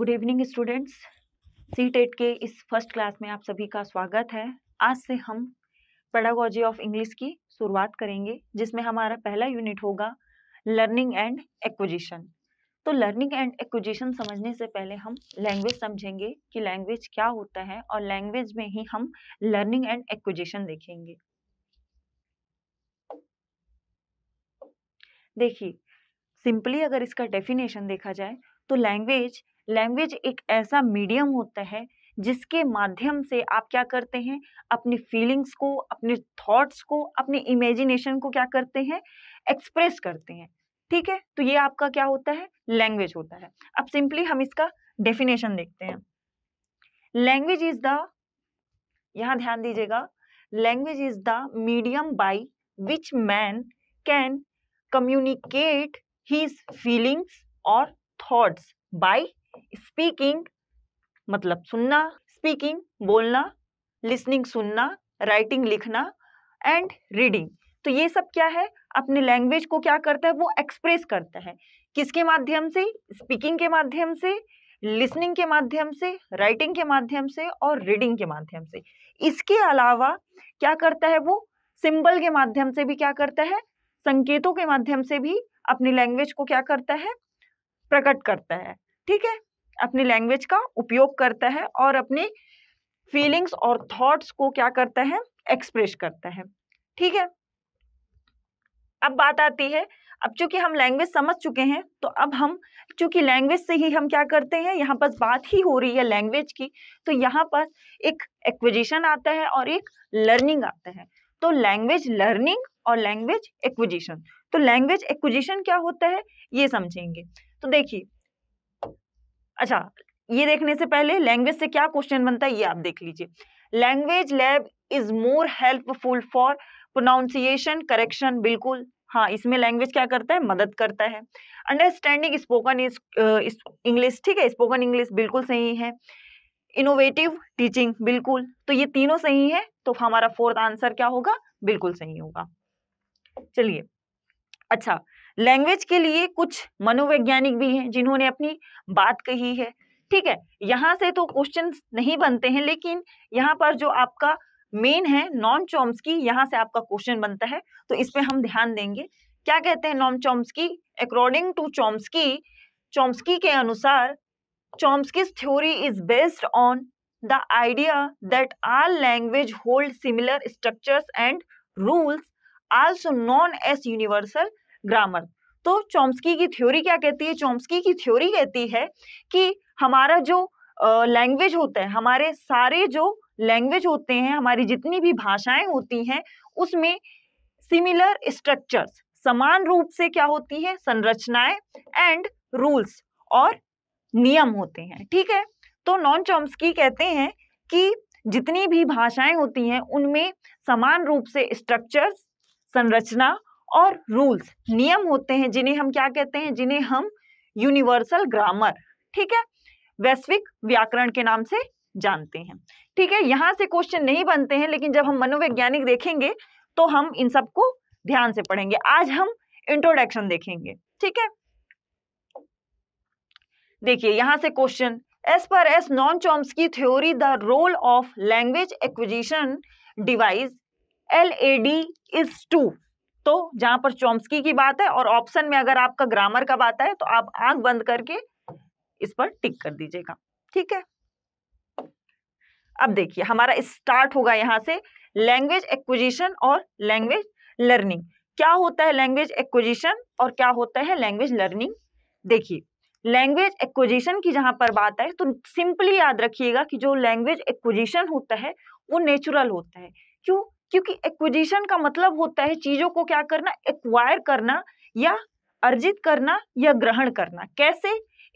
good evening students C TET के इस first class में आप सभी का स्वागत है आज से हम पेडागोजी ऑफ इंग्लिश की शुरुआत करेंगे जिसमें हमारा पहला यूनिट होगा लर्निंग एंड एक्विजिशन तो लर्निंग एंड एक्विजिशन समझने से पहले हम लैंग्वेज समझेंगे कि लैंग्वेज क्या होता है और लैंग्वेज में ही हम लर्निंग एंड एक्विजिशन देखेंगे देखिए सिंपली अगर इसका डेफिनेशन देखा जाए तो लैंग्वेज लैंग्वेज एक ऐसा मीडियम होता है जिसके माध्यम से आप क्या करते हैं अपनी फीलिंग्स को अपने थॉट्स को अपने इमेजिनेशन को क्या करते हैं एक्सप्रेस करते हैं ठीक है तो ये आपका क्या होता है लैंग्वेज होता है अब सिंपली हम इसका डेफिनेशन देखते हैं लैंग्वेज इज द यहाँ ध्यान दीजिएगा language is the medium by which man can communicate his feelings और थॉट्स बाई स्पीकिंग मतलब सुनना स्पीकिंग बोलना लिसनिंग सुनना राइटिंग लिखना एंड रीडिंग तो ये सब क्या है अपने लैंग्वेज को क्या करता है वो एक्सप्रेस करता है किसके माध्यम से स्पीकिंग के माध्यम से लिसनिंग के माध्यम से राइटिंग के माध्यम से और रीडिंग के माध्यम से इसके अलावा क्या करता है वो सिंबल के माध्यम से भी क्या करता है संकेतों के माध्यम से भी अपनी लैंग्वेज को क्या करता है प्रकट करता है ठीक है अपनी लैंग्वेज का उपयोग करता है और अपनी फीलिंग्स और थॉट्स को क्या करता है एक्सप्रेस करता है ठीक है अब बात आती है अब चूंकि हम लैंग्वेज समझ चुके हैं तो अब हम चूंकि लैंग्वेज से ही हम क्या करते हैं यहाँ पर बात ही हो रही है लैंग्वेज की तो यहाँ पर एक एक्विजिशन आता है और एक लर्निंग आता है तो लैंग्वेज लर्निंग और लैंग्वेज एक्विजिशन तो लैंग्वेज एक्विजिशन क्या होता है ये समझेंगे तो देखिए अच्छा ये देखने से पहले लैंग्वेज से क्या क्वेश्चन बनता है ये आप देख लीजिए language lab is more helpful for pronunciation correction बिल्कुल हाँ इसमें लैंग्वेज क्या करता है मदद करता है अंडरस्टैंडिंग स्पोकन इंग्लिश ठीक है स्पोकन इंग्लिश बिल्कुल सही है इनोवेटिव टीचिंग बिल्कुल तो ये तीनों सही है तो हमारा फोर्थ आंसर क्या होगा बिल्कुल सही होगा चलिए अच्छा लैंग्वेज के लिए कुछ मनोवैज्ञानिक भी हैं जिन्होंने अपनी बात कही है ठीक है यहाँ से तो क्वेश्चन नहीं बनते हैं लेकिन यहाँ पर जो आपका मेन है नॉन की यहाँ से आपका क्वेश्चन बनता है तो इस पर हम ध्यान देंगे क्या कहते हैं नॉम चॉम्स की अकॉर्डिंग टू चॉम्स की के अनुसार की theory is based on the idea that all language hold similar structures and rules also known as universal grammar तो चॉम्स्की की थ्योरी क्या कहती है चॉम्स्की की थ्योरी कहती है कि हमारा जो लैंग्वेज होता है हमारे सारे जो लैंग्वेज होते हैं हमारी जितनी भी भाषाएं होती हैं उसमें सिमिलर स्ट्रक्चर्स समान रूप से क्या होती है संरचनाएं एंड रूल्स और नियम होते हैं ठीक है तो नॉन चॉम्स्की कहते हैं कि जितनी भी भाषाएं होती हैं उनमें समान रूप से स्ट्रक्चर्स संरचना और रूल्स नियम होते हैं जिन्हें हम क्या कहते हैं जिन्हें हम यूनिवर्सल ग्रामर ठीक है वैश्विक व्याकरण के नाम से जानते हैं ठीक है यहां से क्वेश्चन नहीं बनते हैं लेकिन जब हम मनोवैज्ञानिक देखेंगे तो हम इन सबको ध्यान से पढ़ेंगे आज हम इंट्रोडक्शन देखेंगे ठीक है देखिए यहां से क्वेश्चन एस पर एस नॉन की theory the role of language acquisition device L A D is to तो जहां पर चॉम्स्की की बात है और ऑप्शन में अगर आपका ग्रामर का बात है तो आप आंख बंद करके इस पर टिक कर दीजिएगा ठीक है अब देखिए हमारा स्टार्ट होगा यहाँ से लैंग्वेज एक्विजिशन और लैंग्वेज लर्निंग क्या होता है लैंग्वेज एक्विजिशन और क्या होता है लैंग्वेज लर्निंग देखिए लैंग्वेज एक्विजिशन की जहां पर बात है तो सिंपली याद रखिएगा कि जो लैंग्वेज एक्विजिशन होता है वो नेचुरल होता है क्यों क्योंकि एक्विजिशन का मतलब होता है चीजों को क्या करना एक्वायर करना या अर्जित करना या ग्रहण करना कैसे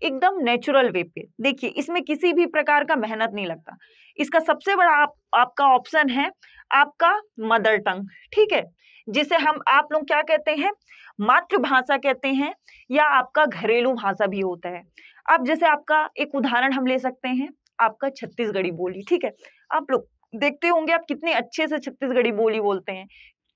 एकदम नेचुरल वे पे देखिए इसमें किसी भी प्रकार का मेहनत नहीं लगता इसका सबसे बड़ा आप, आपका ऑप्शन है आपका मदर टंग ठीक है जिसे हम आप लोग क्या कहते हैं मातृभाषा कहते हैं या आपका घरेलू भाषा भी होता है अब जैसे आपका एक उदाहरण हम ले सकते हैं आपका छत्तीसगढ़ी बोली ठीक है आप लोग देखते होंगे आप कितने अच्छे से छत्तीसगढ़ी बोली बोलते हैं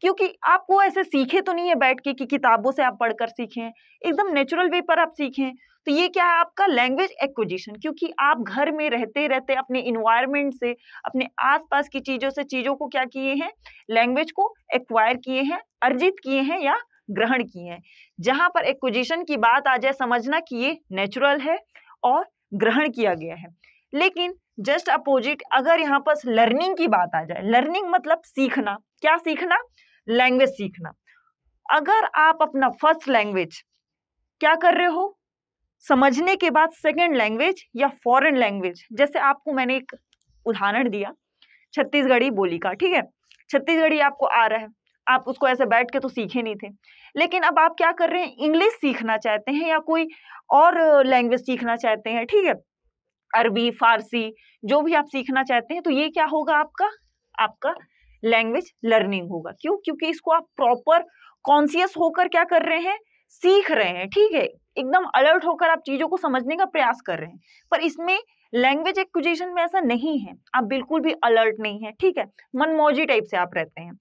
क्योंकि आप वो ऐसे सीखे तो नहीं है बैठ के कि किताबों से आप पढ़कर सीखें एकदम नेचुरल वे पर आप सीखें तो ये क्या है आपका लैंग्वेज एक्विजिशन क्योंकि आप घर में रहते रहते अपने इन्वायरमेंट से अपने आसपास की चीज़ों से चीज़ों को क्या किए हैं लैंग्वेज को एक्वायर किए हैं अर्जित किए हैं या ग्रहण किए हैं जहां पर एक्विजिशन की बात आ जाए समझना कि ये नेचुरल है और ग्रहण किया गया है लेकिन जस्ट अपोजिट अगर यहाँ पर लर्निंग की बात आ जाए लर्निंग मतलब सीखना क्या सीखना लैंग्वेज सीखना अगर आप अपना फर्स्ट लैंग्वेज क्या कर रहे हो समझने के बाद सेकेंड लैंग्वेज या फॉरेन लैंग्वेज जैसे आपको मैंने एक उदाहरण दिया छत्तीसगढ़ी बोली का ठीक है छत्तीसगढ़ी आपको आ रहा है आप उसको ऐसे बैठ के तो सीखे नहीं थे लेकिन अब आप क्या कर रहे हैं इंग्लिश सीखना चाहते हैं या कोई और लैंग्वेज सीखना चाहते हैं ठीक है अरबी फारसी जो भी आप सीखना चाहते हैं तो ये क्या होगा आपका आपका लैंग्वेज लर्निंग होगा क्यों क्योंकि इसको आप प्रॉपर कॉन्सियस होकर क्या कर रहे हैं सीख रहे हैं ठीक है एकदम अलर्ट होकर आप चीजों को समझने का प्रयास कर रहे हैं पर इसमें लैंग्वेज एक्विजिशन में ऐसा नहीं है आप बिल्कुल भी अलर्ट नहीं है ठीक है मनमौजी टाइप से आप रहते हैं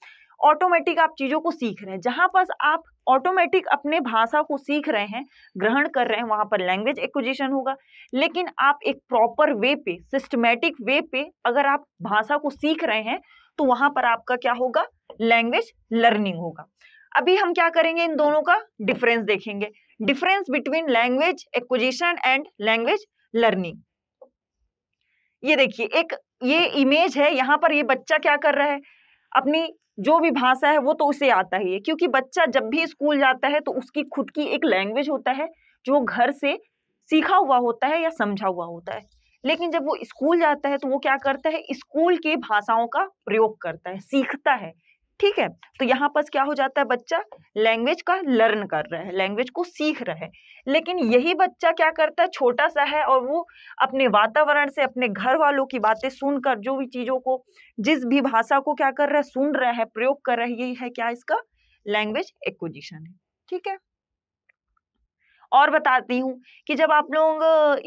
ऑटोमेटिक आप चीज़ों को सीख रहे हैं जहां पर आप ऑटोमेटिक अपने भाषा को सीख रहे हैं ग्रहण कर रहे हैं वहां पर लैंग्वेज एक्विजिशन होगा लेकिन आप एक प्रॉपर वे पे सिस्टमेटिक वे पे अगर आप भाषा को सीख रहे हैं तो वहां पर आपका क्या होगा लैंग्वेज लर्निंग होगा अभी हम क्या करेंगे इन दोनों का डिफरेंस देखेंगे difference between language acquisition and language learning ये देखिए एक ये इमेज है यहाँ पर ये बच्चा क्या कर रहा है अपनी जो भी भाषा है वो तो उसे आता ही है क्योंकि बच्चा जब भी स्कूल जाता है तो उसकी खुद की एक लैंग्वेज होता है जो घर से सीखा हुआ होता है या समझा हुआ होता है लेकिन जब वो स्कूल जाता है तो वो क्या करता है स्कूल के भाषाओं का प्रयोग करता है सीखता है ठीक है तो यहाँ पर क्या हो जाता है बच्चा लैंग्वेज का लर्न कर रहा है लैंग्वेज को सीख रहा है लेकिन यही बच्चा क्या करता है छोटा सा है और वो अपने वातावरण से अपने घर वालों की बातें सुनकर जो भी चीज़ों को जिस भी भाषा को क्या कर रहा है सुन रहा है प्रयोग कर रहा है यही है क्या इसका लैंग्वेज एक्विजिशन है ठीक है और बताती हूँ कि जब आप लोग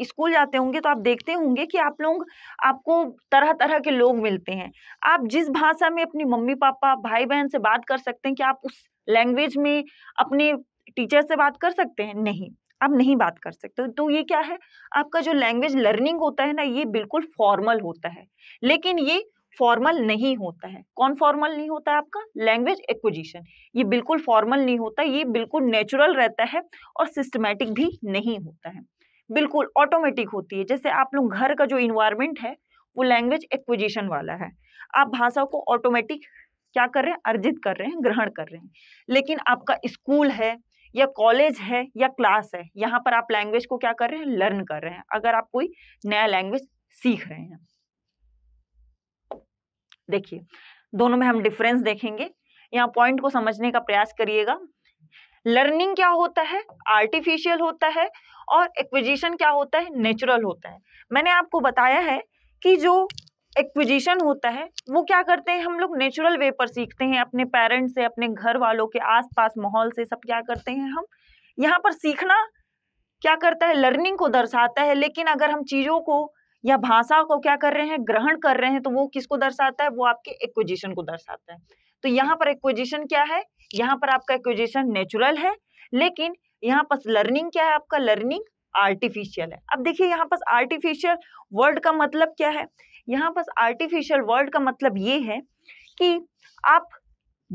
स्कूल जाते होंगे तो आप देखते होंगे कि आप लोग आपको तरह तरह के लोग मिलते हैं आप जिस भाषा में अपनी मम्मी पापा भाई बहन से बात कर सकते हैं कि आप उस लैंग्वेज में अपने टीचर से बात कर सकते हैं नहीं आप नहीं बात कर सकते तो ये क्या है आपका जो लैंग्वेज लर्निंग होता है ना ये बिल्कुल फॉर्मल होता है लेकिन ये फॉर्मल नहीं होता है कौन फॉर्मल नहीं होता है आपका लैंग्वेज एक्विजिशन ये बिल्कुल फॉर्मल नहीं होता ये बिल्कुल नेचुरल रहता है और सिस्टमेटिक भी नहीं होता है बिल्कुल ऑटोमेटिक होती है जैसे आप लोग घर का जो इन्वायरमेंट है वो लैंग्वेज एक्विजिशन वाला है आप भाषा को ऑटोमेटिक क्या कर रहे हैं अर्जित कर रहे हैं ग्रहण कर रहे हैं लेकिन आपका स्कूल है या कॉलेज है या क्लास है यहाँ पर आप लैंग्वेज को क्या कर रहे हैं लर्न कर रहे हैं अगर आप कोई नया लैंग्वेज सीख रहे हैं देखिए दोनों में हम डिफरेंस देखेंगे यहाँ पॉइंट को समझने का प्रयास करिएगा लर्निंग क्या होता है आर्टिफिशियल होता है और एक्विजिशन क्या होता है नेचुरल होता है मैंने आपको बताया है कि जो एक्विजिशन होता है वो क्या करते हैं हम लोग नेचुरल वे पर सीखते हैं अपने पेरेंट्स से अपने घर वालों के आसपास माहौल से सब क्या करते हैं हम यहाँ पर सीखना क्या करता है लर्निंग को दर्शाता है लेकिन अगर हम चीज़ों को या भाषा को क्या कर रहे हैं ग्रहण कर रहे हैं तो वो किसको दर्शाता है वो आपके एक्विजिशन को दर्शाता है तो यहाँ पर एक्विजिशन क्या है यहाँ पर आपका एक्विजिशन नेचुरल है लेकिन यहाँ पर लर्निंग क्या है आपका लर्निंग आर्टिफिशियल है अब देखिए यहाँ पर आर्टिफिशियल वर्ल्ड का मतलब क्या है यहाँ पर आर्टिफिशियल वर्ल्ड का मतलब ये है कि आप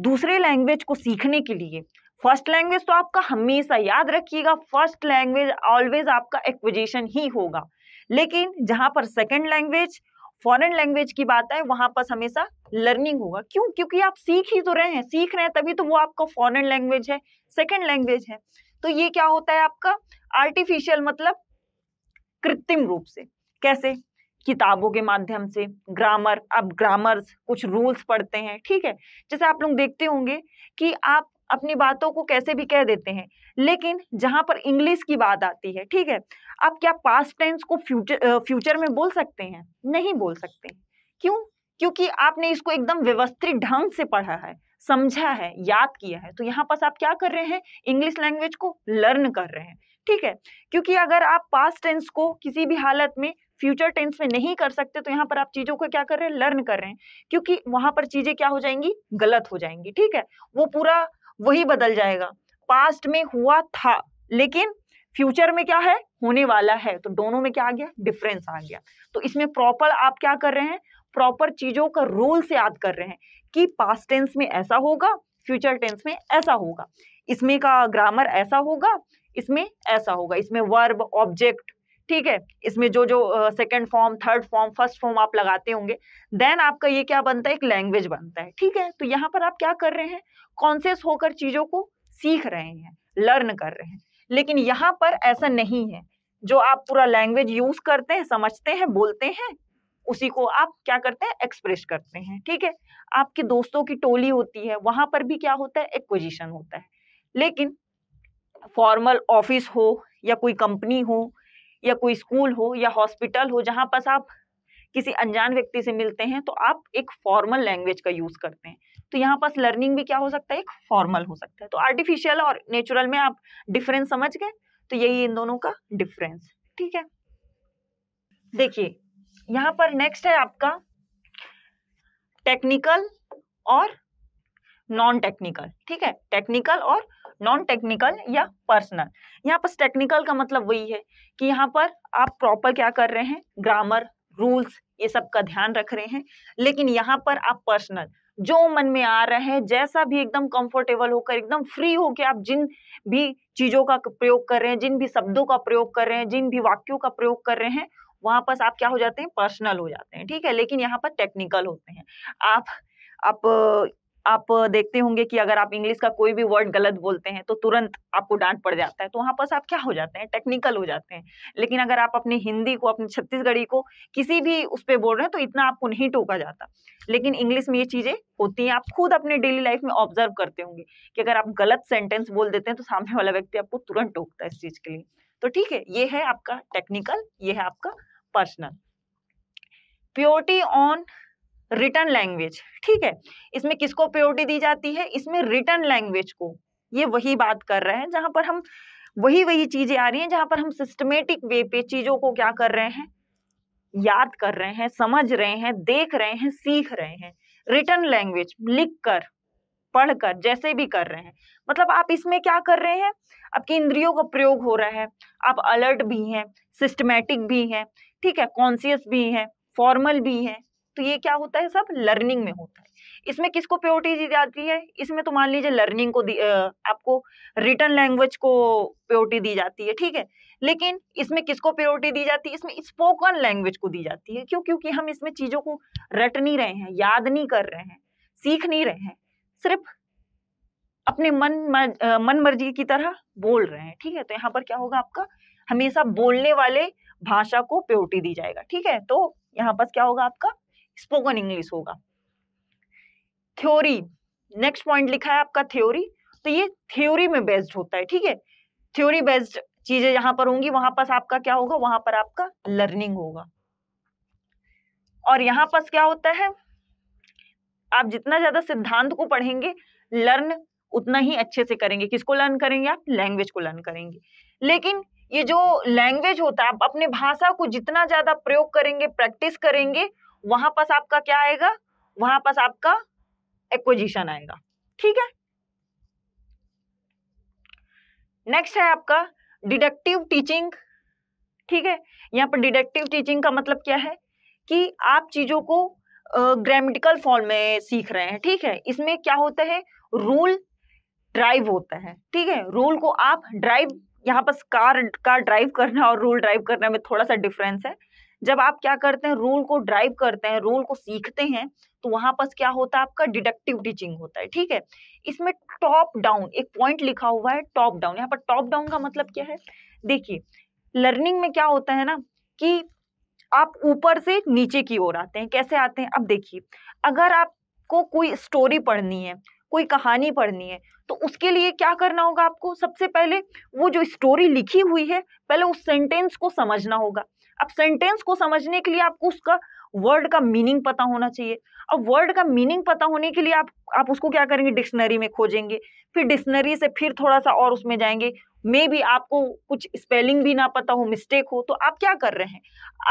दूसरे लैंग्वेज को सीखने के लिए फर्स्ट लैंग्वेज तो आपका हमेशा याद रखिएगा फर्स्ट लैंग्वेज ऑलवेज आपका एक्विजिशन ही होगा लेकिन जहां पर सेकेंड लैंग्वेज फॉरेन लैंग्वेज की बात है वहां पर हमेशा लर्निंग होगा क्यों क्योंकि आप सीख ही तो रहे हैं सीख रहे हैं तभी तो वो आपका फॉरेन लैंग्वेज है सेकेंड लैंग्वेज है तो ये क्या होता है आपका आर्टिफिशियल मतलब कृत्रिम रूप से कैसे किताबों के माध्यम से ग्रामर अब ग्रामर्स कुछ रूल्स पढ़ते हैं ठीक है जैसे आप लोग देखते होंगे कि आप अपनी बातों को कैसे भी कह देते हैं लेकिन जहां पर इंग्लिश की बात आती है ठीक है अब क्या पास्ट टेंस को फ्यूचर फ्यूचर में बोल सकते हैं नहीं बोल सकते क्यों क्योंकि आपने इसको एकदम व्यवस्थित ढंग से पढ़ा है समझा है याद किया है तो यहाँ पास आप क्या कर रहे हैं इंग्लिश लैंग्वेज को लर्न कर रहे हैं ठीक है क्योंकि अगर आप पास्ट टेंस को किसी भी हालत में फ्यूचर टेंस में नहीं कर सकते तो यहाँ पर आप चीज़ों को क्या कर रहे हैं लर्न कर रहे हैं क्योंकि वहां पर चीज़ें क्या हो जाएंगी गलत हो जाएंगी ठीक है वो पूरा वही बदल जाएगा पास्ट में हुआ था लेकिन फ्यूचर में क्या है होने वाला है तो दोनों में क्या आ गया डिफरेंस आ गया तो इसमें प्रॉपर आप क्या कर रहे हैं प्रॉपर चीजों का रोल से याद कर रहे हैं कि पास्ट टेंस में ऐसा होगा फ्यूचर टेंस में ऐसा होगा इसमें का ग्रामर ऐसा होगा इसमें ऐसा होगा इसमें वर्ब ऑब्जेक्ट ठीक है इसमें जो जो second form third form first form आप लगाते होंगे देन आपका ये क्या बनता है एक लैंग्वेज बनता है ठीक है तो यहाँ पर आप क्या कर रहे हैं कॉन्सियस होकर चीजों को सीख रहे हैं लर्न कर रहे हैं लेकिन यहाँ पर ऐसा नहीं है जो आप पूरा लैंग्वेज यूज करते हैं समझते हैं बोलते हैं उसी को आप क्या करते हैं एक्सप्रेस करते हैं ठीक है आपके दोस्तों की टोली होती है वहां पर भी क्या होता है एक्विजिशन होता है लेकिन फॉर्मल ऑफिस हो या कोई कंपनी हो या कोई स्कूल हो या हॉस्पिटल हो जहाँ पास आप किसी अनजान व्यक्ति से मिलते हैं तो आप एक फॉर्मल लैंग्वेज का यूज करते हैं तो यहाँ पास लर्निंग भी क्या हो सकता है एक फॉर्मल हो सकता है तो आर्टिफिशियल और नेचुरल में आप डिफरेंस समझ गए तो यही इन दोनों का डिफरेंस ठीक है देखिए यहाँ पर नेक्स्ट है आपका टेक्निकल और नॉन टेक्निकल ठीक है टेक्निकल और नॉन टेक्निकल या पर्सनल यहाँ पर टेक्निकल का मतलब वही है कि यहाँ पर आप प्रॉपर क्या कर रहे हैं ग्रामर रूल्स ये सब का ध्यान रख रहे हैं लेकिन यहाँ पर आप पर्सनल जो मन में आ रहा है जैसा भी एकदम कंफर्टेबल होकर एकदम फ्री होकर आप जिन भी चीजों का प्रयोग कर रहे हैं जिन भी शब्दों का प्रयोग कर रहे हैं जिन भी वाक्यों का प्रयोग कर रहे हैं वहां पर आप क्या हो जाते हैं पर्सनल हो जाते हैं ठीक है लेकिन यहाँ पर टेक्निकल होते हैं आप आप आप देखते होंगे कि अगर आप इंग्लिश का कोई भी वर्ड गलत बोलते हैं तो तुरंत आपको डांट पड़ जाता है तो वहां पर आप क्या हो जाते हैं टेक्निकल हो जाते हैं लेकिन अगर आप अपनी हिंदी को अपनी छत्तीसगढ़ी को किसी भी उस पर बोल रहे हैं तो इतना आपको नहीं टोका जाता लेकिन इंग्लिश में ये चीज़ें होती हैं आप खुद अपने डेली लाइफ में ऑब्जर्व करते होंगे कि अगर आप गलत सेंटेंस बोल देते हैं तो सामने वाला व्यक्ति आपको तुरंत टोकता है इस चीज़ के लिए तो ठीक है ये है आपका टेक्निकल ये है आपका personal purity on return language ठीक है इसमें किसको प्योरिटी दी जाती है इसमें रिटर्न लैंग्वेज को ये वही बात कर रहे हैं जहां पर हम वही वही चीजें आ रही हैं जहां पर हम सिस्टमेटिक वे पे चीजों को क्या कर रहे हैं याद कर रहे हैं समझ रहे हैं देख रहे हैं सीख रहे हैं रिटर्न लैंग्वेज लिख कर पढ़कर जैसे भी कर रहे हैं मतलब आप इसमें क्या कर रहे हैं आपकी इंद्रियों का प्रयोग हो रहा है आप अलर्ट भी हैं सिस्टमेटिक भी हैं ठीक है कॉन्सियस भी हैं फॉर्मल भी हैं तो ये क्या होता है सब लर्निंग में होता है इसमें किसको प्योरिटी दी जाती है इसमें तो मान लीजिए लर्निंग को आपको रिटर्न लैंग्वेज को प्योरिटी दी जाती है ठीक है लेकिन इसमें किसको प्योरिटी दी जाती है इसमें स्पोकन लैंग्वेज को दी जाती है क्यों क्योंकि हम इसमें चीज़ों को रट नहीं रहे हैं याद नहीं कर रहे हैं सीख नहीं रहे हैं सिर्फ अपने मन मन मर्जी की तरह बोल रहे हैं ठीक है तो यहाँ पर क्या होगा आपका हमेशा बोलने वाले भाषा को प्योरिटी दी जाएगा ठीक है तो यहाँ पर क्या होगा आपका स्पोकन इंग्लिश होगा थ्योरी नेक्स्ट पॉइंट लिखा है आपका थ्योरी तो ये थ्योरी में बेस्ड होता है ठीक है थ्योरी बेस्ड चीजें जहां पर होंगी वहां पर आपका क्या होगा वहां पर आपका लर्निंग होगा और यहां पर क्या होता है आप जितना ज्यादा सिद्धांत को पढ़ेंगे लर्न उतना ही अच्छे से करेंगे किसको लर्न करेंगे आप लैंग्वेज को लर्न करेंगे लेकिन ये जो लैंग्वेज होता है आप अपने भाषा को जितना ज्यादा प्रयोग करेंगे प्रैक्टिस करेंगे वहां पास आपका क्या आएगा वहां पास आपका एक्विजिशन आएगा ठीक है नेक्स्ट है आपका डिडक्टिव टीचिंग ठीक है यहाँ पर डिडक्टिव टीचिंग का मतलब क्या है कि आप चीजों को ग्रामेटिकल फॉर्म में सीख रहे हैं ठीक है इसमें क्या होता है रूल ड्राइव होता है ठीक है रूल को आप ड्राइव यहाँ पर कार कार ड्राइव करना और रूल ड्राइव करने में थोड़ा सा डिफरेंस है जब आप क्या करते हैं रूल को ड्राइव करते हैं रूल को सीखते हैं तो वहां पर क्या होता है आपका डिडक्टिव टीचिंग होता है ठीक है इसमें टॉप डाउन एक पॉइंट लिखा हुआ है टॉप डाउन यहाँ पर टॉप डाउन का मतलब क्या है देखिए लर्निंग में क्या होता है ना कि आप ऊपर से नीचे की ओर आते हैं कैसे आते हैं अब देखिए अगर आपको कोई स्टोरी पढ़नी है कोई कहानी पढ़नी है तो उसके लिए क्या करना होगा आपको सबसे पहले वो जो स्टोरी लिखी हुई है पहले उस सेंटेंस को समझना होगा अब सेंटेंस को समझने के लिए आपको उसका वर्ड का मीनिंग पता होना चाहिए अब वर्ड का मीनिंग पता होने के लिए आप आप उसको क्या करेंगे डिक्शनरी में खोजेंगे फिर डिक्शनरी से फिर थोड़ा सा और उसमें जाएंगे मे भी आपको कुछ स्पेलिंग भी ना पता हो मिस्टेक हो तो आप क्या कर रहे हैं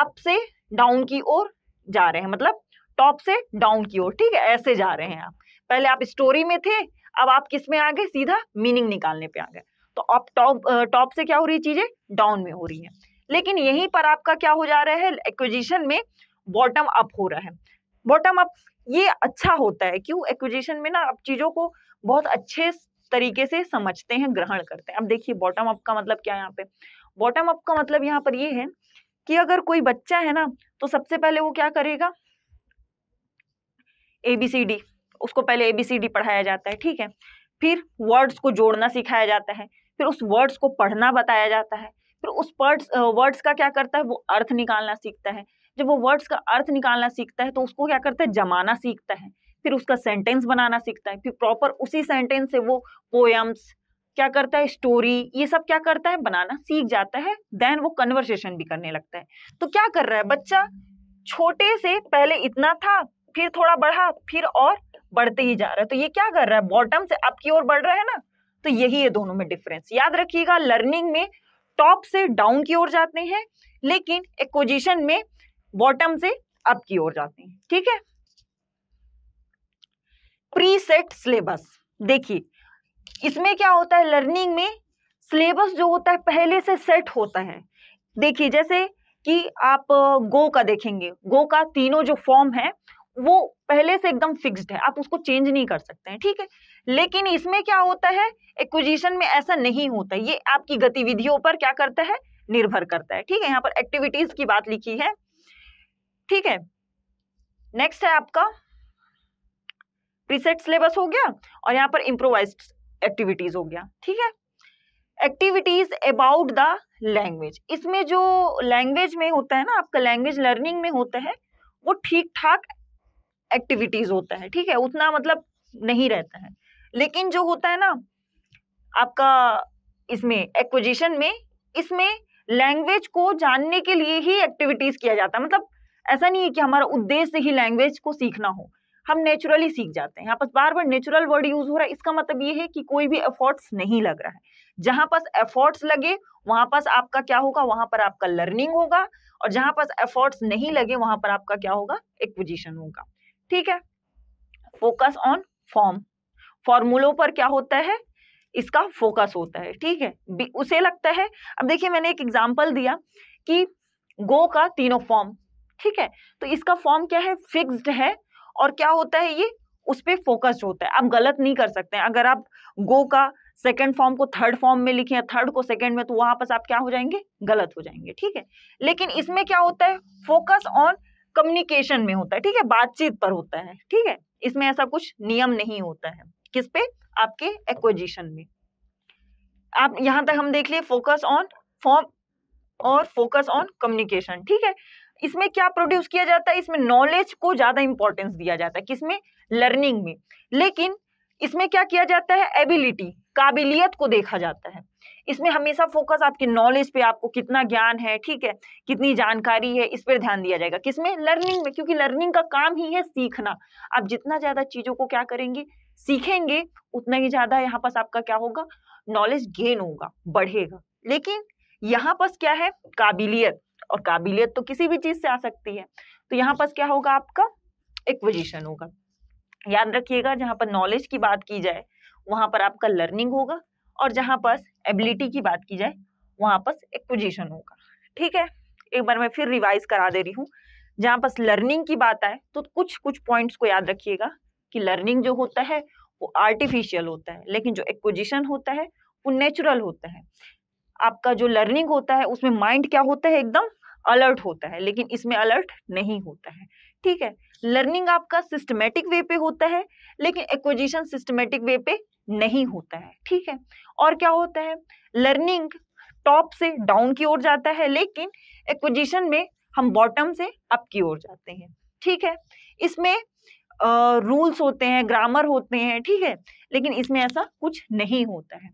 अप से डाउन की ओर जा रहे हैं मतलब टॉप से डाउन की ओर ठीक है ऐसे जा रहे हैं आप पहले आप स्टोरी में थे अब आप किस में आ गए सीधा मीनिंग निकालने पे आ गए तो आप टॉप टॉप से क्या हो रही है चीजें डाउन में हो रही है लेकिन यहीं पर आपका क्या हो जा रहा है एक्विजिशन में बॉटम अप हो रहा है बॉटम अप ये अच्छा होता है क्यों एक्विजिशन में ना आप चीज़ों को बहुत अच्छे तरीके से समझते हैं ग्रहण करते हैं अब देखिए बॉटम अप का मतलब क्या है यहाँ पे बॉटम अप का मतलब यहाँ पर ये है कि अगर कोई बच्चा है ना तो सबसे पहले वो क्या करेगा एबीसीडी उसको पहले एबीसीडी पढ़ाया जाता है ठीक है फिर वर्ड्स को जोड़ना सिखाया जाता है फिर उस वर्ड्स को पढ़ना बताया जाता है फिर उस वर्ड्स वर्ड्स का क्या करता है वो अर्थ निकालना सीखता है जब वो वर्ड्स का अर्थ निकालना सीखता है तो उसको क्या करता है जमाना सीखता है फिर उसका सेंटेंस बनाना सीखता है फिर प्रॉपर उसी सेंटेंस से वो पोएम्स क्या करता है स्टोरी ये सब क्या करता है बनाना सीख जाता है देन वो कन्वर्सेशन भी करने लगता है तो क्या कर रहा है बच्चा छोटे से पहले इतना था फिर थोड़ा बढ़ा फिर और बढ़ते ही जा रहा है तो ये क्या कर रहा है बॉटम से अप की ओर बढ़ रहा है ना तो यही है दोनों में डिफरेंस याद रखिएगा लर्निंग में टॉप से डाउन की ओर जाते हैं लेकिन एक्विजिशन में बॉटम से अप की ओर जाते हैं ठीक है प्रीसेट सिलेबस देखिए इसमें क्या होता है लर्निंग में सिलेबस जो होता है पहले से सेट होता है देखिए जैसे कि आप गो का देखेंगे गो का तीनों जो फॉर्म है वो पहले से एकदम फिक्स्ड है आप उसको चेंज नहीं कर सकते हैं ठीक है लेकिन इसमें क्या होता है एक्विजिशन में ऐसा नहीं होता ये आपकी गतिविधियों पर क्या करता है निर्भर करता है ठीक है यहाँ पर एक्टिविटीज की बात लिखी है ठीक है नेक्स्ट है आपका प्रीसेट सिलेबस हो गया और यहाँ पर इम्प्रोवाइज एक्टिविटीज हो गया ठीक है एक्टिविटीज अबाउट द लैंग्वेज इसमें जो लैंग्वेज में होता है ना आपका लैंग्वेज लर्निंग में होता है वो ठीक ठाक एक्टिविटीज होता है ठीक है उतना मतलब नहीं रहता है लेकिन जो होता है ना आपका इसमें एक्विजिशन में इसमें लैंग्वेज को जानने के लिए ही एक्टिविटीज किया जाता है मतलब ऐसा नहीं है कि हमारा उद्देश्य ही लैंग्वेज को सीखना हो हम नेचुरली सीख जाते हैं यहाँ पर बार बार नेचुरल वर्ड यूज हो रहा है इसका मतलब ये है कि कोई भी एफर्ट्स नहीं लग रहा है जहां पास एफर्ट्स लगे वहां पास आपका क्या होगा वहां पर आपका लर्निंग होगा और जहां पास एफर्ट्स नहीं लगे वहां पर आपका क्या होगा एक्विजिशन होगा ठीक है फोकस ऑन फॉर्म फॉर्मूलों पर क्या होता है इसका फोकस होता है ठीक है उसे लगता है अब देखिए मैंने एक एग्जाम्पल दिया कि गो का तीनों फॉर्म ठीक है तो इसका फॉर्म क्या है फिक्स्ड है और क्या होता है ये उस पर फोकस होता है आप गलत नहीं कर सकते हैं अगर आप गो का सेकेंड फॉर्म को थर्ड फॉर्म में लिखें थर्ड को सेकंड में तो वहां पर आप क्या हो जाएंगे गलत हो जाएंगे ठीक है लेकिन इसमें क्या होता है फोकस ऑन कम्युनिकेशन में होता है ठीक है बातचीत पर होता है ठीक है इसमें ऐसा कुछ नियम नहीं होता है किस पे आपके एक्विजिशन में आप यहां तक हम देख लिए फोकस ऑन फॉर्म और फोकस ऑन कम्युनिकेशन ठीक है इसमें क्या प्रोड्यूस किया जाता है इसमें नॉलेज को ज्यादा इंपॉर्टेंस दिया जाता है किसमें लर्निंग में लेकिन इसमें क्या किया जाता है एबिलिटी काबिलियत को देखा जाता है इसमें हमेशा फोकस आपके नॉलेज पे आपको कितना ज्ञान है ठीक है कितनी जानकारी है इस पर ध्यान दिया जाएगा किसमें लर्निंग में क्योंकि लर्निंग का काम ही है सीखना आप जितना ज्यादा चीजों को क्या करेंगे सीखेंगे उतना ही ज्यादा यहाँ पास आपका क्या होगा नॉलेज गेन होगा बढ़ेगा लेकिन यहाँ पास क्या है काबिलियत और काबिलियत तो किसी भी चीज से आ सकती है तो यहाँ पास क्या होगा आपका एक्विजिशन होगा याद रखिएगा जहां पर नॉलेज की बात की जाए वहां पर आपका लर्निंग होगा और जहां पर एबिलिटी की बात की जाए वहां पर एक्विजिशन होगा ठीक है एक बार मैं फिर रिवाइज करा दे रही हूँ जहां पर लर्निंग की बात आए तो कुछ कुछ पॉइंट्स को याद रखिएगा कि लर्निंग जो होता है वो आर्टिफिशियल होता है लेकिन जो एक्विजिशन होता है वो नेचुरल होता है आपका जो लर्निंग होता है उसमें माइंड क्या होता है एकदम अलर्ट होता है लेकिन इसमें अलर्ट नहीं होता है ठीक है लर्निंग आपका सिस्टमेटिक वे पे होता है लेकिन एक्विजिशन सिस्टमेटिक वे पे नहीं होता है ठीक है और क्या होता है लर्निंग टॉप से डाउन की ओर जाता है लेकिन एक्विजिशन में हम बॉटम से अप की ओर जाते हैं ठीक है इसमें रूल्स होते हैं ग्रामर होते हैं ठीक है लेकिन इसमें ऐसा कुछ नहीं होता है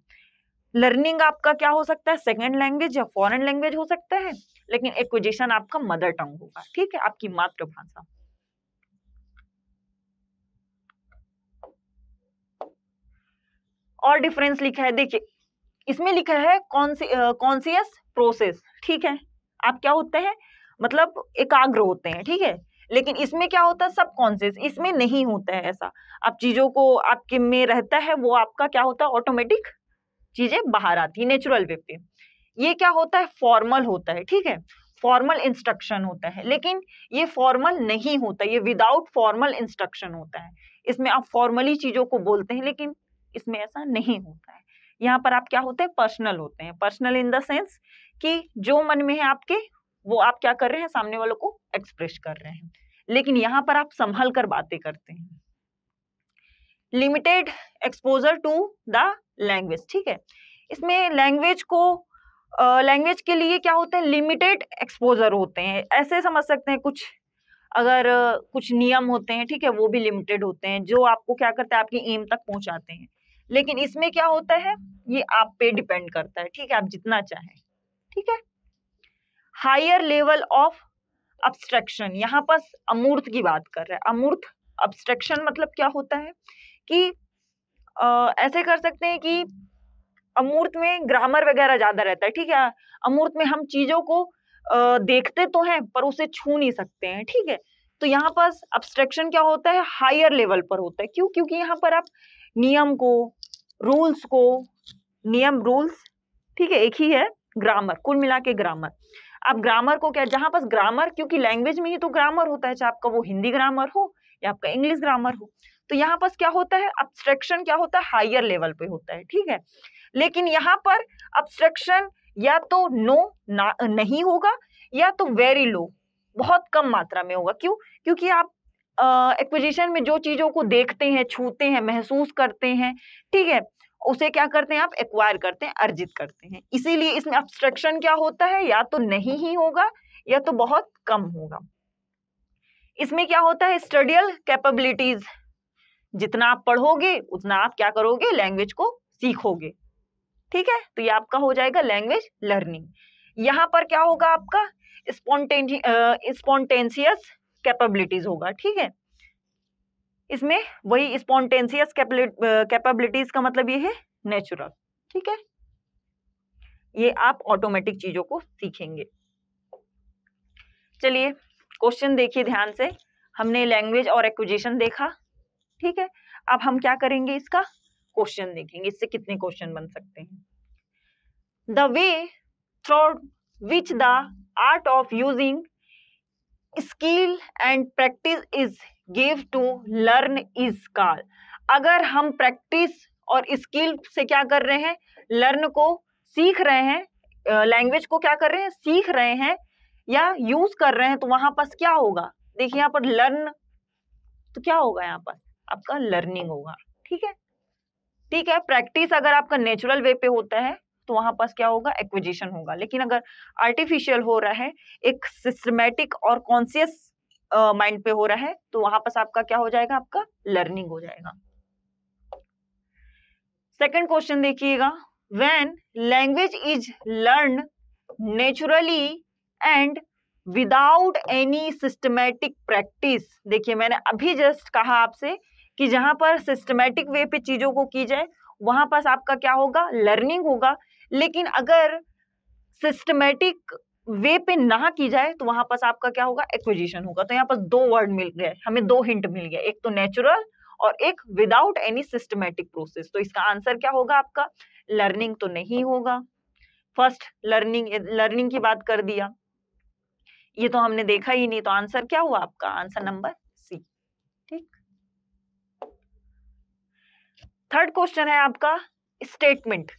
लर्निंग आपका क्या हो सकता है सेकेंड लैंग्वेज या फॉरन लैंग्वेज हो सकता है लेकिन एक्विजिशन आपका मदर टंग होगा ठीक है आपकी मातृभाषा और डिफरेंस लिखा है देखिए इसमें लिखा है कॉन्सियस प्रोसेस ठीक है आप क्या होते हैं मतलब एकाग्र होते हैं ठीक है लेकिन इसमें क्या होता है सब कॉन्सियस इसमें नहीं होता है ऐसा आप चीज़ों को आपके में रहता है वो आपका क्या होता है ऑटोमेटिक चीज़ें बाहर आती है नेचुरल वे पे ये क्या होता है फॉर्मल होता है ठीक है फॉर्मल इंस्ट्रक्शन होता है लेकिन ये फॉर्मल नहीं होता ये विदाउट फॉर्मल इंस्ट्रक्शन होता है इसमें आप फॉर्मली चीज़ों को बोलते हैं लेकिन इसमें ऐसा नहीं होता है यहाँ पर आप क्या होते हैं पर्सनल होते हैं पर्सनल इन द सेंस कि जो मन में है आपके वो आप क्या कर रहे हैं सामने वालों को एक्सप्रेस कर रहे हैं लेकिन यहाँ पर आप संभल कर बातें करते हैं limited exposure to the language ठीक है इसमें लैंग्वेज को लैंग्वेज uh, के लिए क्या होते हैं लिमिटेड एक्सपोजर होते हैं ऐसे समझ सकते हैं कुछ अगर uh, कुछ नियम होते हैं ठीक है वो भी लिमिटेड होते हैं जो आपको क्या करते हैं आपकी एम तक पहुंचाते हैं लेकिन इसमें क्या होता है ये आप पे डिपेंड करता है ठीक है आप जितना चाहें ठीक है हायर लेवल ऑफ अब्स्ट्रक्शन यहाँ पर अमूर्त की बात कर रहे हैं अमूर्त अब्स्ट्रक्शन मतलब क्या होता है कि आ, ऐसे कर सकते हैं कि अमूर्त में ग्रामर वगैरह ज्यादा रहता है ठीक है अमूर्त में हम चीजों को आ, देखते तो हैं पर उसे छू नहीं सकते हैं ठीक है तो यहाँ पर अब्स्ट्रक्शन क्या होता है हायर लेवल पर होता है क्यों क्योंकि यहाँ पर आप नियम को रूल्स को नियम रूल्स ठीक है एक ही है ग्रामर कुल मिला के ग्रामर अब ग्रामर को क्या जहां पास ग्रामर क्योंकि लैंग्वेज में ही तो ग्रामर होता है चाहे आपका वो हिंदी ग्रामर हो या आपका इंग्लिश ग्रामर हो तो यहाँ पास क्या होता है अब्स्ट्रक्शन क्या होता है हायर लेवल पे होता है ठीक है लेकिन यहाँ पर अब्स्ट्रक्शन या तो नो ना नहीं होगा या तो वेरी लो बहुत कम मात्रा में होगा क्यों क्योंकि आप एक्विजिशन में जो चीज़ों को देखते हैं छूते हैं महसूस करते हैं ठीक है उसे क्या करते हैं आप एक्वायर करते हैं अर्जित करते हैं इसीलिए इसमें अब्स्ट्रक्शन क्या होता है या तो नहीं ही होगा या तो बहुत कम होगा इसमें क्या होता है स्टडियल कैपेबिलिटीज जितना आप पढ़ोगे उतना आप क्या करोगे लैंग्वेज को सीखोगे ठीक है तो ये आपका हो जाएगा लैंग्वेज लर्निंग यहां पर क्या होगा आपका स्पॉन्टेनियस कैपेबिलिटीज होगा ठीक है इसमें वही स्पॉन्टेनियस कैपेबिलिटीज का मतलब ये है नेचुरल ठीक है ये आप ऑटोमेटिक चीजों को सीखेंगे चलिए क्वेश्चन देखिए ध्यान से हमने लैंग्वेज और एक्विजिशन देखा ठीक है अब हम क्या करेंगे इसका क्वेश्चन देखेंगे इससे कितने क्वेश्चन बन सकते हैं the way through which the art of using skill and practice is give to learn is call अगर हम प्रैक्टिस और स्किल से क्या कर रहे हैं लर्न को सीख रहे हैं लैंग्वेज को क्या कर रहे हैं सीख रहे हैं या यूज कर रहे हैं तो वहां पास क्या होगा देखिए यहाँ पर लर्न तो क्या होगा यहाँ पर आपका लर्निंग होगा ठीक है ठीक है प्रैक्टिस अगर आपका नेचुरल वे पे होता है तो वहां पास क्या होगा एक्विजिशन होगा लेकिन अगर आर्टिफिशियल हो रहा है एक सिस्टमेटिक और कॉन्सियस माइंड uh, पे हो रहा है तो वहां पास आपका क्या हो जाएगा आपका लर्निंग हो जाएगा सेकंड क्वेश्चन देखिएगा when language is learn naturally and without any systematic practice देखिए मैंने अभी जस्ट कहा आपसे कि जहां पर सिस्टमेटिक वे पे चीजों को की जाए वहां पास आपका क्या होगा लर्निंग होगा लेकिन अगर सिस्टमेटिक वे पे ना की जाए तो वहां पास आपका क्या होगा एक्विजिशन होगा तो यहाँ पर दो वर्ड मिल गए हमें दो हिंट मिल गया एक तो नेचुरल और एक विदाउट एनी सिस्टमेटिक प्रोसेस तो इसका आंसर क्या होगा आपका लर्निंग तो नहीं होगा फर्स्ट लर्निंग लर्निंग की बात कर दिया ये तो हमने देखा ही नहीं तो आंसर क्या हुआ आपका आंसर नंबर सी ठीक थर्ड क्वेश्चन है आपका statement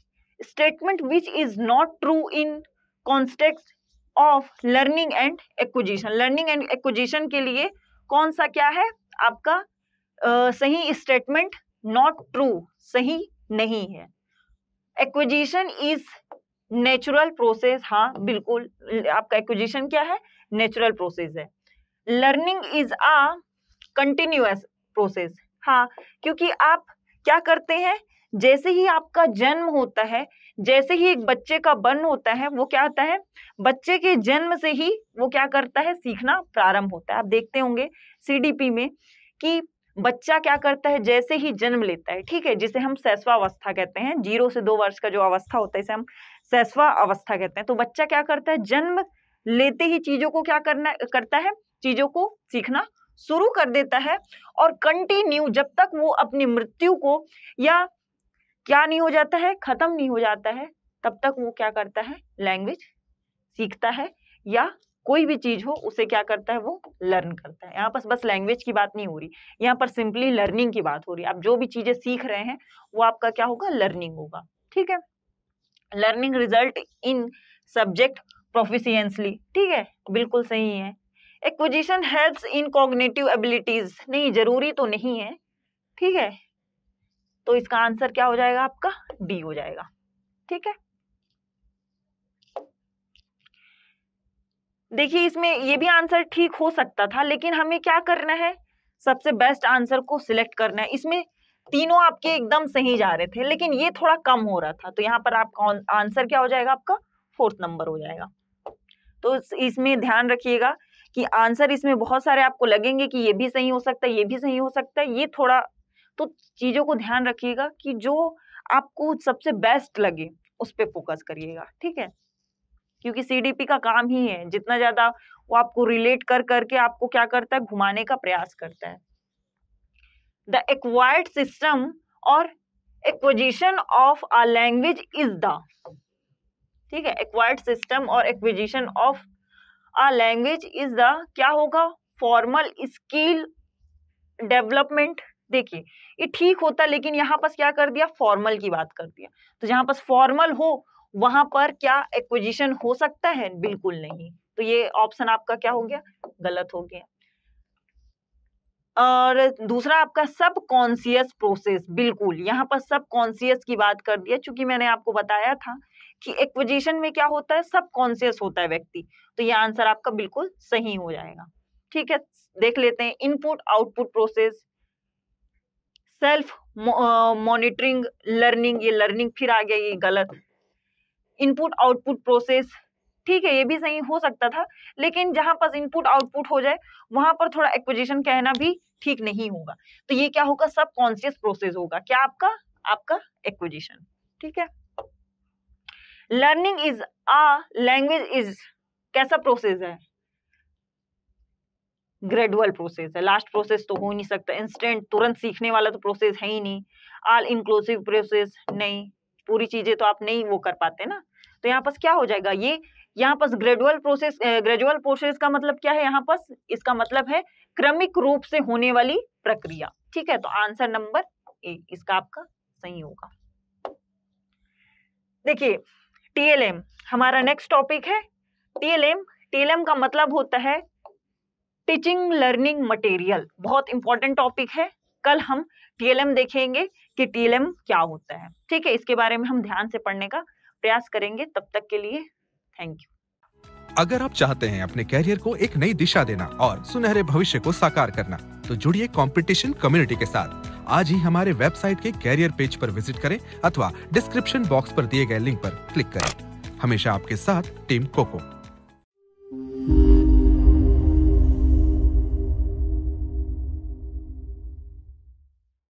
statement which is not true in context of learning and acquisition learning and acquisition के लिए कौन सा क्या है आपका आ, सही स्टेटमेंट नॉट ट्रू सही नहीं है एक्विजिशन इज नेचुरल प्रोसेस हाँ बिल्कुल आपका एक्विजिशन क्या है नेचुरल प्रोसेस है learning is a continuous process हाँ क्योंकि आप क्या करते हैं जैसे ही आपका जन्म होता है जैसे ही एक बच्चे का बन होता है वो क्या होता है बच्चे के जन्म से ही वो क्या करता है सीखना प्रारंभ होता है आप देखते होंगे सीडीपी में कि बच्चा क्या करता है जैसे ही जन्म लेता है ठीक है जिसे हम सैसवा अवस्था कहते हैं जीरो से दो वर्ष का जो अवस्था होता है इसे हम सैसवा अवस्था कहते हैं तो बच्चा क्या करता है जन्म लेते ही चीजों को क्या करना करता है चीजों को सीखना शुरू कर देता है और कंटिन्यू जब तक वो अपनी मृत्यु को या क्या नहीं हो जाता है खत्म नहीं हो जाता है तब तक वो क्या करता है लैंग्वेज सीखता है या कोई भी चीज हो उसे क्या करता है वो लर्न करता है यहाँ पर बस लैंग्वेज की बात नहीं हो रही यहाँ पर सिंपली लर्निंग की बात हो रही है आप जो भी चीजें सीख रहे हैं वो आपका क्या होगा लर्निंग होगा ठीक है learning result in subject proficiently ठीक है बिल्कुल सही है acquisition help in cognitive abilities नहीं जरूरी तो नहीं है ठीक है तो इसका आंसर क्या हो जाएगा आपका डी हो जाएगा ठीक है देखिए इसमें ये भी आंसर ठीक हो सकता था लेकिन हमें क्या करना है सबसे बेस्ट आंसर को सिलेक्ट करना है इसमें तीनों आपके एकदम सही जा रहे थे लेकिन ये थोड़ा कम हो रहा था तो यहाँ पर आपका आंसर क्या हो जाएगा आपका फोर्थ नंबर हो जाएगा तो इसमें ध्यान रखिएगा कि आंसर इसमें बहुत सारे आपको लगेंगे कि ये भी सही हो सकता है ये भी सही हो सकता है ये थोड़ा तो चीज़ों को ध्यान रखिएगा कि जो आपको सबसे बेस्ट लगे उस पर फोकस करिएगा ठीक है क्योंकि सीडीपी का काम ही है जितना ज़्यादा वो आपको रिलेट कर करके आपको क्या करता है घुमाने का प्रयास करता है द एक्वायर्ड सिस्टम और acquisition of a language is the ठीक है एक्वायर्ड सिस्टम और acquisition of a language is the क्या होगा फॉर्मल स्किल डेवलपमेंट देखिए ये ठीक होता लेकिन यहाँ पर क्या कर दिया फॉर्मल की बात कर दिया तो जहां पर फॉर्मल हो वहां पर क्या एक्विजिशन हो सकता है बिल्कुल नहीं तो ये ऑप्शन आपका क्या हो गया गलत हो गया और दूसरा आपका सब कॉन्सियस प्रोसेस बिल्कुल यहाँ पर सब कॉन्सियस की बात कर दिया चूंकि मैंने आपको बताया था कि एक्विजिशन में क्या होता है सब कॉन्सियस होता है व्यक्ति तो ये आंसर आपका बिल्कुल सही हो जाएगा ठीक है देख लेते हैं input output process self monitoring learning ये लर्निंग फिर आ गया ये गलत इनपुट आउटपुट प्रोसेस ठीक है ये भी सही हो सकता था लेकिन जहां पर इनपुट आउटपुट हो जाए वहां पर थोड़ा एक्विजिशन कहना भी ठीक नहीं होगा तो ये क्या होगा सब कॉन्शियस प्रोसेस होगा क्या आपका आपका एक्विजिशन ठीक है learning is a language is कैसा प्रोसेस है ग्रेजुअल प्रोसेस है लास्ट प्रोसेस तो हो नहीं सकता इंस्टेंट तुरंत सीखने वाला तो प्रोसेस है ही नहीं ऑल इंक्लूसिव प्रोसेस नहीं पूरी चीजें तो आप नहीं वो कर पाते ना तो यहाँ पास क्या हो जाएगा ये यहाँ पास ग्रेजुअल प्रोसेस ग्रेजुअल प्रोसेस का मतलब क्या है यहाँ पास इसका मतलब है क्रमिक रूप से होने वाली प्रक्रिया ठीक है तो आंसर नंबर ए इसका आपका सही होगा देखिए टीएलएम हमारा नेक्स्ट टॉपिक है टीएलएम टीएलएम का मतलब होता है टीचिंग लर्निंग मटेरियल बहुत इंपॉर्टेंट टॉपिक है कल हम टीएलएम देखेंगे कि टीएलएम क्या होता है ठीक है इसके बारे में हम ध्यान से पढ़ने का प्रयास करेंगे तब तक के लिए थैंक यू अगर आप चाहते हैं अपने कैरियर को एक नई दिशा देना और सुनहरे भविष्य को साकार करना तो जुड़िए कंपटीशन कम्युनिटी के साथ आज ही हमारे वेबसाइट के कैरियर पेज पर विजिट करें अथवा डिस्क्रिप्शन बॉक्स पर दिए गए लिंक पर क्लिक करें हमेशा आपके साथ टीम कोको